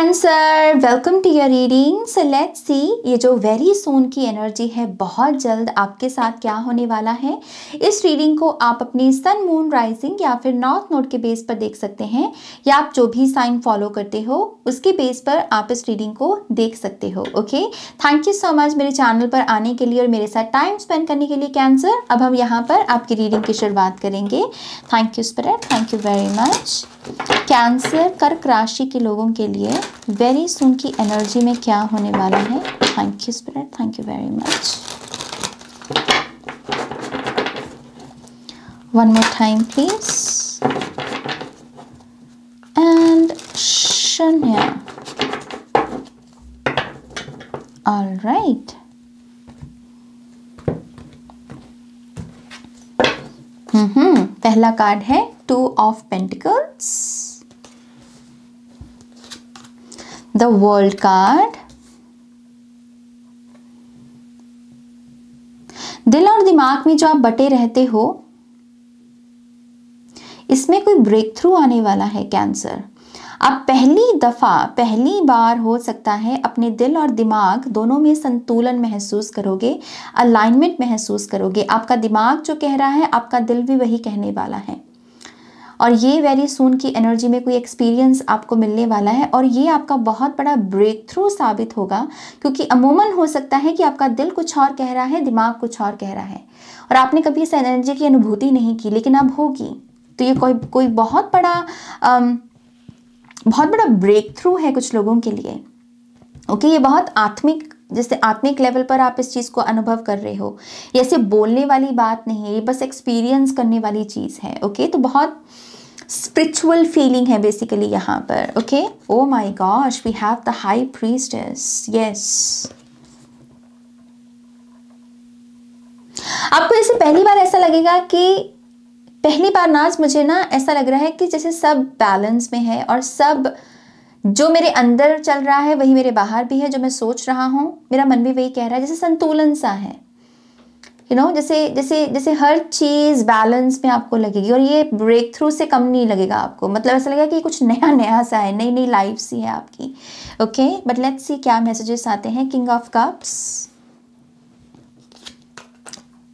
Cancer welcome to your reading so let's see ये जो very soon की energy है बहुत जल्द आपके साथ क्या होने वाला है इस रीडिंग को आप अपनी सन मून राइजिंग या फिर नॉर्थ नोड के बेस पर देख सकते हैं या आप जो भी साइन फॉलो करते हो उसके बेस पर आप इस रीडिंग को देख सकते हो okay thank you so much मेरे चैनल पर आने के लिए और मेरे साथ टाइम स्पेंड करने के लिए कैंसर अब हम यहाँ पर आपकी रीडिंग की शुरुआत करेंगे thank you spread thank you very much Cancer कर्क राशि के लोगों के लिए वेरी सुन की एनर्जी में क्या होने वाला है thank you spread thank you very much one more time please and शून्य ऑल राइट हम्म पहला कार्ड है two of pentacles, the world card, दिल और दिमाग में जो आप बटे रहते हो इसमें कोई ब्रेक थ्रू आने वाला है कैंसर आप पहली दफ़ा पहली बार हो सकता है अपने दिल और दिमाग दोनों में संतुलन महसूस करोगे अलाइनमेंट महसूस करोगे आपका दिमाग जो कह रहा है आपका दिल भी वही कहने वाला है और ये वेरी सून की एनर्जी में कोई एक्सपीरियंस आपको मिलने वाला है और ये आपका बहुत बड़ा ब्रेक थ्रू साबित होगा क्योंकि अमूमन हो सकता है कि आपका दिल कुछ और कह रहा है दिमाग कुछ और कह रहा है और आपने कभी इस एनर्जी की अनुभूति नहीं की लेकिन अब होगी तो ये कोई कोई बहुत बड़ा आम, um, बहुत बड़ा ब्रेक थ्रू है कुछ लोगों के लिए ओके ये बहुत आत्मिक जैसे आत्मिक लेवल पर आप इस चीज़ को अनुभव कर रहे हो ये ऐसे बोलने वाली बात नहीं है ये बस एक्सपीरियंस करने वाली चीज़ है ओके तो बहुत स्पिरिचुअल फीलिंग है बेसिकली यहाँ पर okay oh my gosh we have the high priestess yes आपको जैसे पहली बार ऐसा लगेगा कि पहली बार नाज मुझे ना ऐसा लग रहा है कि जैसे सब बैलेंस में है और सब जो मेरे अंदर चल रहा है वही मेरे बाहर भी है जो मैं सोच रहा हूँ मेरा मन भी वही कह रहा है जैसे संतुलन सा है यू नो जैसे जैसे जैसे हर चीज़ बैलेंस में आपको लगेगी और ये ब्रेक थ्रू से कम नहीं लगेगा आपको मतलब ऐसा लगेगा कि कुछ नया नया सा है नई नई लाइफ सी है आपकी ओके बट लेट्स सी क्या मैसेजेस आते हैं king of cups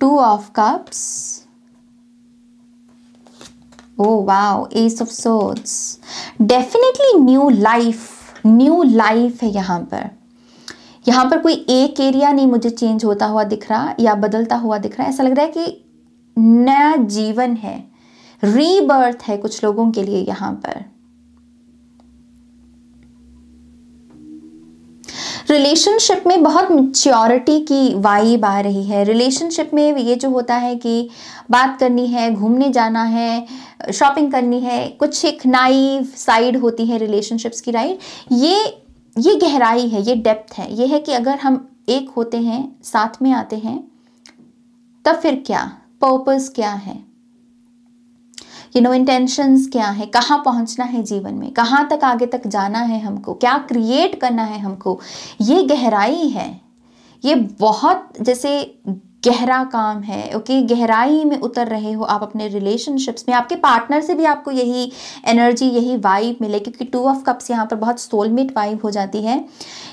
two of cups oh wow ace of swords definitely new life new life है यहाँ पर यहाँ पर कोई एक एरिया नहीं मुझे चेंज होता हुआ दिख रहा या बदलता हुआ दिख रहा ऐसा लग रहा है कि नया जीवन है रीबर्थ है कुछ लोगों के लिए यहाँ पर रिलेशनशिप में बहुत मच्योरिटी की वाइब आ रही है रिलेशनशिप में ये जो होता है कि बात करनी है घूमने जाना है शॉपिंग करनी है कुछ एक नाइव साइड होती है रिलेशनशिप्स की राइट ये ये गहराई है ये डेप्थ है ये है कि अगर हम एक होते हैं साथ में आते हैं तब फिर क्या पर्पस क्या है यू नो इंटेंशंस क्या है कहाँ पहुंचना है जीवन में कहाँ तक आगे तक जाना है हमको क्या क्रिएट करना है हमको ये गहराई है ये बहुत जैसे गहरा काम है ओके गहराई में उतर रहे हो आप अपने रिलेशनशिप्स में आपके पार्टनर से भी आपको यही एनर्जी यही वाइब मिले क्योंकि टू ऑफ कप्स यहाँ पर बहुत सोलमेट वाइब हो जाती है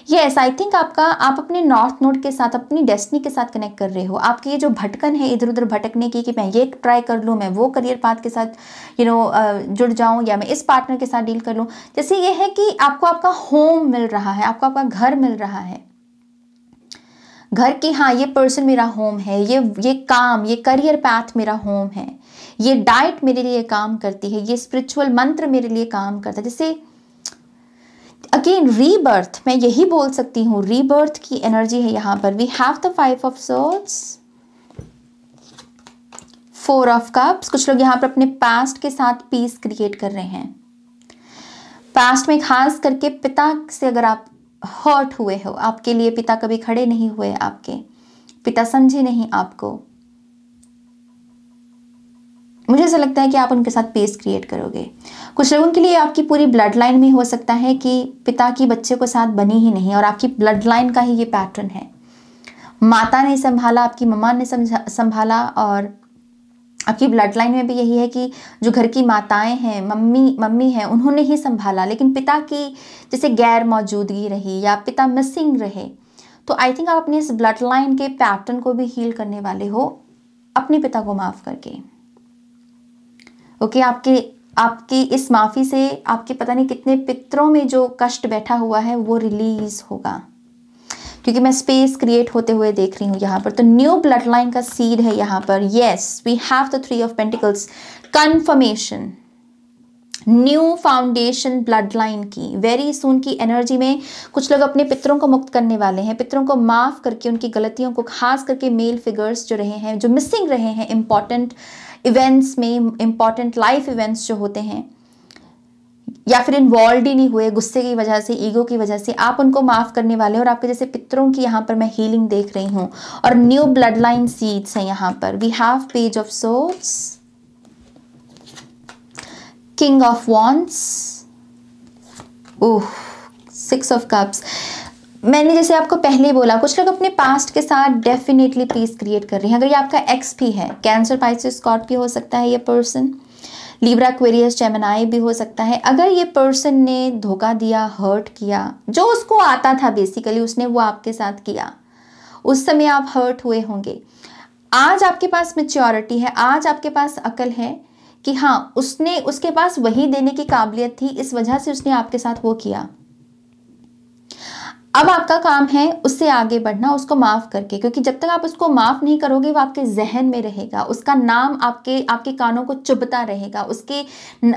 येस आई थिंक आपका आप अपने नॉर्थ नोड के साथ अपनी डेस्टनी के साथ कनेक्ट कर रहे हो आपकी ये जो भटकन है इधर उधर भटकने की कि मैं ये ट्राई कर लूँ मैं वो करियर पाथ के साथ यू you नो know, जुड़ जाऊँ या मैं इस पार्टनर के साथ डील कर लूँ जैसे ये है कि आपको आपका होम मिल रहा है आपको आपका घर मिल रहा है घर के हाँ ये पर्सन मेरा होम है ये ये काम ये करियर पैथ मेरा होम है ये डाइट मेरे लिए काम करती है ये स्पिरिचुअल मंत्र मेरे लिए काम करता है जैसे अगेन रीबर्थ मैं यही बोल सकती हूँ रीबर्थ की एनर्जी है यहाँ पर we have the five of swords four of cups कुछ लोग यहाँ पर अपने पास्ट के साथ पीस क्रिएट कर रहे हैं पास्ट में खास करके पिता से अगर आप हर्ट हुए हो आपके लिए पिता कभी खड़े नहीं हुए आपके पिता समझे नहीं आपको मुझे ऐसा लगता है कि आप उनके साथ पेस क्रिएट करोगे कुछ लोगों के लिए आपकी पूरी ब्लड लाइन में हो सकता है कि पिता की बच्चे को साथ बनी ही नहीं और आपकी ब्लड लाइन का ही ये पैटर्न है माता ने संभाला आपकी मम्मा ने संभाला और आपकी ब्लड लाइन में भी यही है कि जो घर की माताएं हैं मम्मी मम्मी हैं उन्होंने ही संभाला लेकिन पिता की जैसे गैर मौजूदगी रही या पिता मिसिंग रहे तो आई थिंक आप अपने इस ब्लड लाइन के पैटर्न को भी हील करने वाले हो अपने पिता को माफ़ करके ओके okay, आपके आपकी इस माफ़ी से आपके पता नहीं कितने पितरों में जो कष्ट बैठा हुआ है वो रिलीज़ होगा क्योंकि मैं स्पेस क्रिएट होते हुए देख रही हूँ यहाँ पर तो न्यू ब्लड लाइन का सीड है यहाँ पर yes we have the three of pentacles confirmation new foundation blood line की वेरी सुन की एनर्जी में कुछ लोग अपने पितरों को मुक्त करने वाले हैं पितरों को माफ़ करके उनकी गलतियों को खास करके मेल फिगर्स जो रहे हैं जो मिसिंग रहे हैं इम्पॉर्टेंट इवेंट्स में इम्पॉर्टेंट लाइफ इवेंट्स जो होते हैं या फिर इन्वॉल्व ही नहीं हुए गुस्से की वजह से ईगो की वजह से आप उनको माफ़ करने वाले और आपके जैसे पितरों की यहाँ पर मैं हीलिंग देख रही हूँ और न्यू ब्लड लाइन सीड्स है यहाँ पर we have page of swords king of wands oh six of cups मैंने जैसे आपको पहले बोला कुछ लोग अपने पास्ट के साथ डेफिनेटली पीस क्रिएट कर रहे हैं अगर ये आपका एक्स भी है कैंसर पाइसिस स्कॉर्पियो हो सकता है ये पर्सन लिब्रा क्वेरियस जेमिनाई भी हो सकता है अगर ये पर्सन ने धोखा दिया हर्ट किया जो उसको आता था बेसिकली उसने वो आपके साथ किया उस समय आप हर्ट हुए होंगे आज आपके पास मेच्योरिटी है आज आपके पास अकल है कि हाँ उसने उसके पास वही देने की काबिलियत थी इस वजह से उसने आपके साथ वो किया अब आपका काम है उससे आगे बढ़ना उसको माफ़ करके क्योंकि जब तक आप उसको माफ़ नहीं करोगे वो आपके जहन में रहेगा उसका नाम आपके आपके कानों को चुभता रहेगा उसके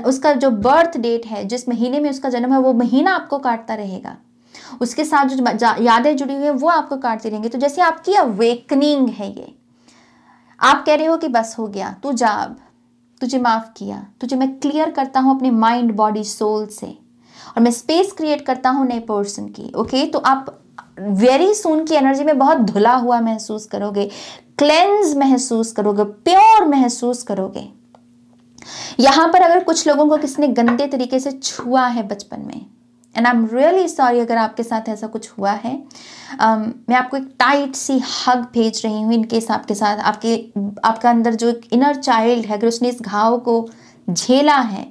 उसका जो बर्थ डेट है जिस महीने में उसका जन्म है वो महीना आपको काटता रहेगा उसके साथ जो यादें जुड़ी हुई है वो आपको काटती रहेंगी तो जैसे आपकी अवेकनिंग है ये आप कह रहे हो कि बस हो गया तू जा तुझे माफ़ किया तुझे मैं क्लियर करता हूँ अपने माइंड बॉडी सोल से और मैं स्पेस क्रिएट करता हूँ नए पर्सन की ओके तो आप वेरी सुन की एनर्जी में बहुत धुला हुआ महसूस करोगे क्लेंज महसूस करोगे प्योर महसूस करोगे यहां पर अगर कुछ लोगों को किसने गंदे तरीके से छुआ है बचपन में and I am really sorry अगर आपके साथ ऐसा कुछ हुआ है um, मैं आपको एक टाइट सी हग भेज रही हूँ इनकेस आपके साथ आपके आपका अंदर जो एक इनर चाइल्ड है अगर उसने इस घाव को झेला है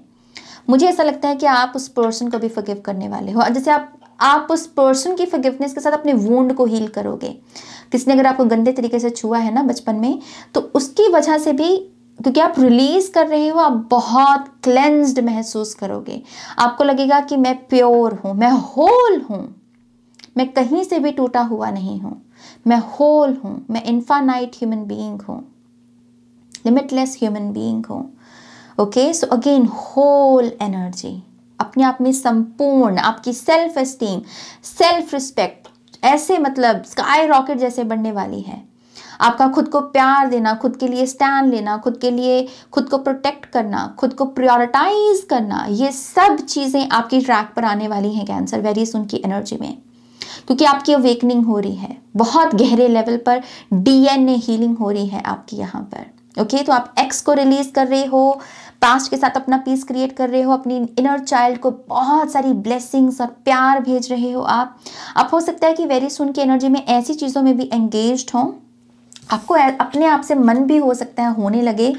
मुझे ऐसा लगता है कि आप उस पर्सन को भी फगिव करने वाले हो और जैसे आप आप उस पर्सन की फगिवनेस के साथ अपने वूंड को हील करोगे किसी ने अगर आपको गंदे तरीके से छुआ है ना बचपन में तो उसकी वजह से भी क्योंकि आप रिलीज़ कर रहे हो आप बहुत क्लेंज्ड महसूस करोगे आपको लगेगा कि मैं प्योर हूं मैं होल हूं मैं कहीं से भी टूटा हुआ नहीं हूं मैं होल हूँ मैं इंफानाइट ह्यूमन बीइंग हूँ लिमिटलेस ह्यूमन बीइंग हूँ okay so again whole energy अपने आप में संपूर्ण आपकी सेल्फ एस्टीम सेल्फ रिस्पेक्ट ऐसे मतलब स्काई रॉकेट जैसे बनने वाली है आपका खुद को प्यार देना खुद के लिए स्टैंड लेना खुद के लिए खुद को प्रोटेक्ट करना खुद को प्रायोरिटाइज करना ये सब चीज़ें आपकी ट्रैक पर आने वाली हैं कैंसर वेरी सुन की एनर्जी में क्योंकि आपकी अवेकनिंग हो रही है बहुत गहरे लेवल पर डीएनए हीलिंग हो रही है आपकी यहाँ पर ओके तो आप एक्स को रिलीज कर रहे हो पास्ट के साथ अपना पीस क्रिएट कर रहे हो अपनी इनर चाइल्ड को बहुत सारी ब्लेसिंग्स और प्यार भेज रहे हो आप अब हो सकता है कि वेरी सुन की एनर्जी में ऐसी चीज़ों में भी एंगेज हों आपको अपने आप से मन भी हो सकता है होने लगे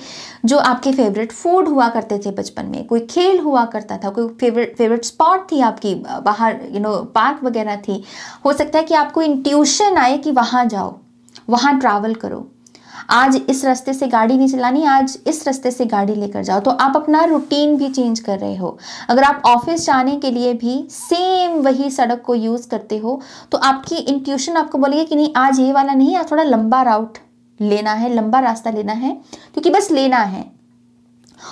जो आपके फेवरेट फूड हुआ करते थे बचपन में कोई खेल हुआ करता था कोई फेवरेट फेवरेट स्पॉट थी आपकी बाहर यू नो पार्क वगैरह थी हो सकता है कि आपको इंट्यूशन आए कि वहाँ जाओ वहाँ ट्रैवल करो आज इस रास्ते से गाड़ी नहीं चलानी आज इस रास्ते से गाड़ी लेकर जाओ तो आप अपना रूटीन भी चेंज कर रहे हो अगर आप ऑफिस जाने के लिए भी सेम वही सड़क को यूज़ करते हो तो आपकी इंट्यूशन आपको बोलेगी कि नहीं आज ये वाला नहीं आज थोड़ा लंबा राउट लेना है लंबा रास्ता लेना है क्योंकि बस लेना है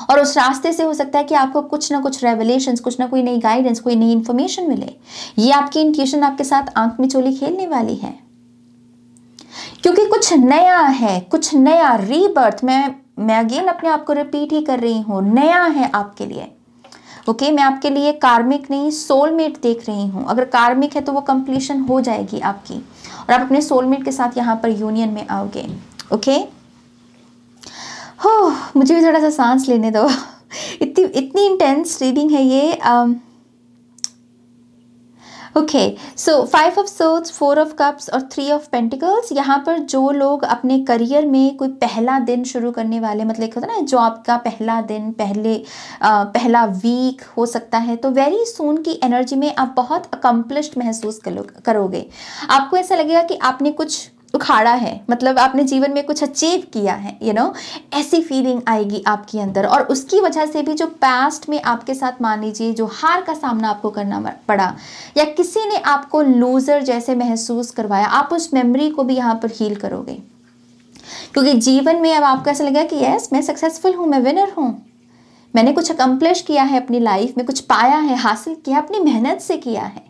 और उस रास्ते से हो सकता है कि आपको कुछ ना कुछ रेवलेशन कुछ ना कोई नई गाइडेंस कोई नई इंफॉर्मेशन मिले ये आपकी इंट्यूशन आपके साथ आंख में चोली खेलने वाली है क्योंकि कुछ नया है कुछ नया रीबर्थ मैं मैं अगेन अपने आप को रिपीट ही कर रही हूँ नया है आपके लिए ओके okay, मैं आपके लिए कार्मिक नहीं सोलमेट देख रही हूँ अगर कार्मिक है तो वो कंप्लीशन हो जाएगी आपकी और आप अपने सोलमेट के साथ यहाँ पर यूनियन में आओगे ओके okay? हो मुझे भी थोड़ा सा सांस लेने दो इतनी इतनी इंटेंस रीडिंग है ये um, okay so five of swords four of cups और थ्री ऑफ पेंटिकल्स यहाँ पर जो लोग अपने करियर में कोई पहला दिन शुरू करने वाले मतलब होता है ना जॉब का पहला दिन पहले आ, पहला वीक हो सकता है तो वेरी सून की एनर्जी में आप बहुत अकम्पलिश्ड महसूस करोगे आपको ऐसा लगेगा कि आपने कुछ उखाड़ा है मतलब आपने जीवन में कुछ अचीव किया है यू you नो know? ऐसी फीलिंग आएगी आपके अंदर और उसकी वजह से भी जो पास्ट में आपके साथ मान लीजिए जो हार का सामना आपको करना पड़ा या किसी ने आपको लूज़र जैसे महसूस करवाया आप उस मेमोरी को भी यहाँ पर हील करोगे क्योंकि जीवन में अब आपको ऐसा लगेगा कि यस मैं सक्सेसफुल हूँ मैं विनर हूँ मैंने कुछ अकम्पलिश किया है अपनी लाइफ में कुछ पाया है हासिल किया अपनी मेहनत से किया है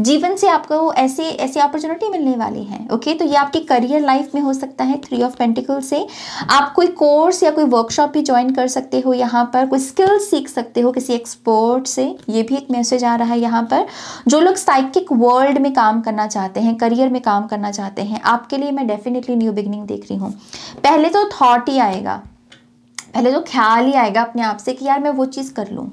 जीवन से आपको ऐसे ऐसी अपॉर्चुनिटी मिलने वाली है ओके तो ये आपकी करियर लाइफ में हो सकता है थ्री ऑफ पेंटिकल से आप कोई कोर्स या कोई वर्कशॉप भी ज्वाइन कर सकते हो यहाँ पर कोई स्किल सीख सकते हो किसी एक्सपर्ट से ये भी एक मैसेज आ रहा है यहाँ पर जो लोग साइकिक वर्ल्ड में काम करना चाहते हैं करियर में काम करना चाहते हैं आपके लिए मैं डेफिनेटली न्यू बिगनिंग देख रही हूँ पहले तो थॉट ही आएगा पहले तो ख्याल ही आएगा अपने आप से कि यार मैं वो चीज़ कर लूँ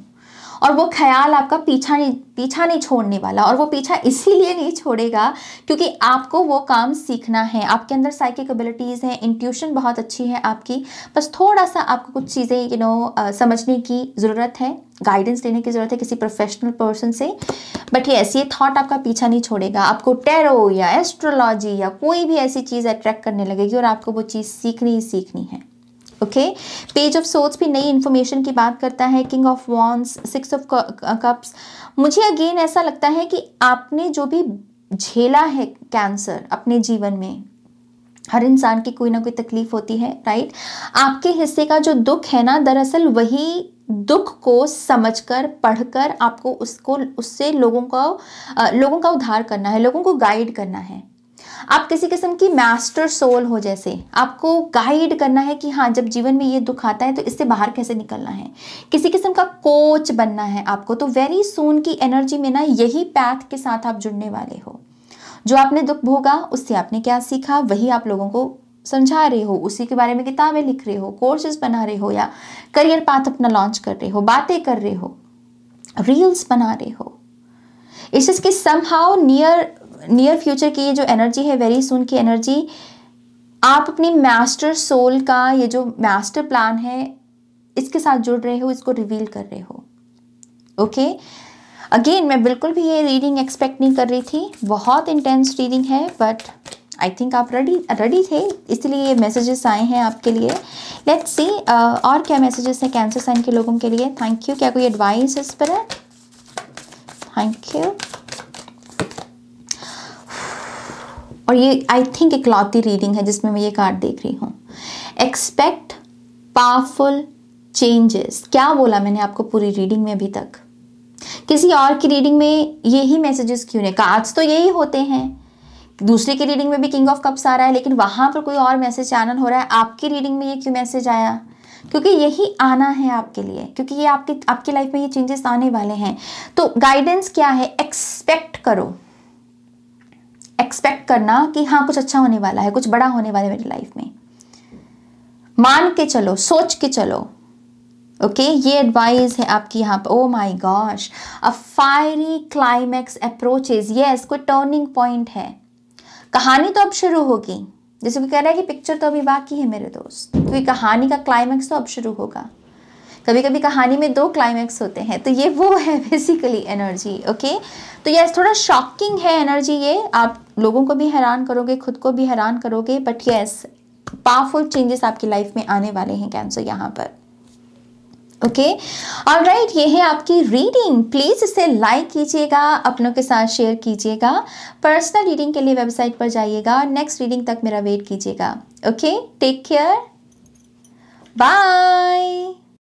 और वो ख्याल आपका पीछा नहीं पीछा नहीं छोड़ने वाला और वो पीछा इसीलिए नहीं छोड़ेगा क्योंकि आपको वो काम सीखना है आपके अंदर साइकिक एबिलिटीज़ हैं इंट्यूशन बहुत अच्छी है आपकी बस थोड़ा सा आपको कुछ चीज़ें यू नो समझने की ज़रूरत है गाइडेंस लेने की ज़रूरत है किसी प्रोफेशनल पर्सन से बट ये ऐसे थॉट आपका पीछा नहीं छोड़ेगा आपको टेरो या एस्ट्रोलॉजी या कोई भी ऐसी चीज़ अट्रैक्ट करने लगेगी और आपको वो चीज़ सीखनी ही सीखनी है ओके पेज ऑफ सोर्ट्स भी नई इन्फॉर्मेशन की बात करता है king of wands six of cups मुझे अगेन ऐसा लगता है कि आपने जो भी झेला है कैंसर अपने जीवन में हर इंसान की कोई ना कोई तकलीफ होती है राइट आपके हिस्से का जो दुख है ना दरअसल वही दुख को समझकर पढ़कर आपको उसको उससे लोगों का uh, लोगों का उद्धार करना है लोगों को गाइड करना है आप किसी किस्म की मास्टर सोल हो जैसे आपको गाइड करना है कि हाँ जब जीवन में ये दुख आता है तो इससे बाहर कैसे निकलना है किसी किस्म का कोच बनना है आपको तो वेरी सोन की एनर्जी में ना यही पैथ के साथ आप जुड़ने वाले हो जो आपने दुख भोगा उससे आपने क्या सीखा वही आप लोगों को समझा रहे हो उसी के बारे में किताबें लिख रहे हो कोर्सेज बना रहे हो या करियर पाथ अपना लॉन्च कर रहे हो बातें कर रहे हो रील्स बना रहे हो इस चीज़ के समहाउ नियर नियर फ्यूचर की ये जो एनर्जी है वेरी सुन की एनर्जी आप अपनी मास्टर सोल का ये जो मास्टर प्लान है इसके साथ जुड़ रहे हो इसको रिवील कर रहे हो ओके okay? अगेन मैं बिल्कुल भी ये रीडिंग एक्सपेक्ट नहीं कर रही थी बहुत इंटेंस रीडिंग है बट आई थिंक आप रेडी रेडी थे इसलिए ये मैसेजेस आए हैं आपके लिए लेट्स सी uh, और क्या मैसेजेस हैं कैंसर साइन के लोगों के लिए थैंक यू क्या कोई एडवाइस इस पर है थैंक यू और ये आई थिंक एक लौती रीडिंग है जिसमें मैं ये कार्ड देख रही हूँ एक्सपेक्ट पावरफुल चेंजेस क्या बोला मैंने आपको पूरी रीडिंग में अभी तक किसी और की रीडिंग में यही मैसेजेस क्यों नहीं कार्ड्स तो यही होते हैं दूसरे की रीडिंग में भी किंग ऑफ कप्स आ रहा है लेकिन वहां पर कोई और मैसेज चैनल हो रहा है आपकी रीडिंग में ये क्यों मैसेज आया क्योंकि यही आना है आपके लिए क्योंकि ये आपके आपकी लाइफ में ये चेंजेस आने वाले हैं तो गाइडेंस क्या है एक्सपेक्ट करो करना कि हाँ कुछ अच्छा होने वाला है कुछ बड़ा होने वाला है मेरी लाइफ में मान के चलो सोच के चलो ओके okay, ये एडवाइस है आपकी यहाँ पर oh my gosh a fiery climax approaches yes कोई टर्निंग पॉइंट है कहानी तो अब शुरू होगी जैसे कोई कह रहा है कि पिक्चर तो अभी बाकी है मेरे दोस्त क्योंकि तो कहानी का क्लाइमैक्स तो अब शुरू होगा कभी कभी कहानी में दो क्लाइमैक्स होते हैं तो ये वो है बेसिकली एनर्जी ओके तो यस थोड़ा शॉकिंग है एनर्जी ये आप लोगों को भी हैरान करोगे खुद को भी हैरान करोगे बट यस पावरफुल चेंजेस आपकी लाइफ में आने वाले हैं कैंसर यहाँ पर ओके और राइट ये है आपकी रीडिंग प्लीज़ इसे लाइक कीजिएगा अपनों के साथ शेयर कीजिएगा पर्सनल रीडिंग के लिए वेबसाइट पर जाइएगा नेक्स्ट रीडिंग तक मेरा वेट कीजिएगा ओके टेक केयर बाय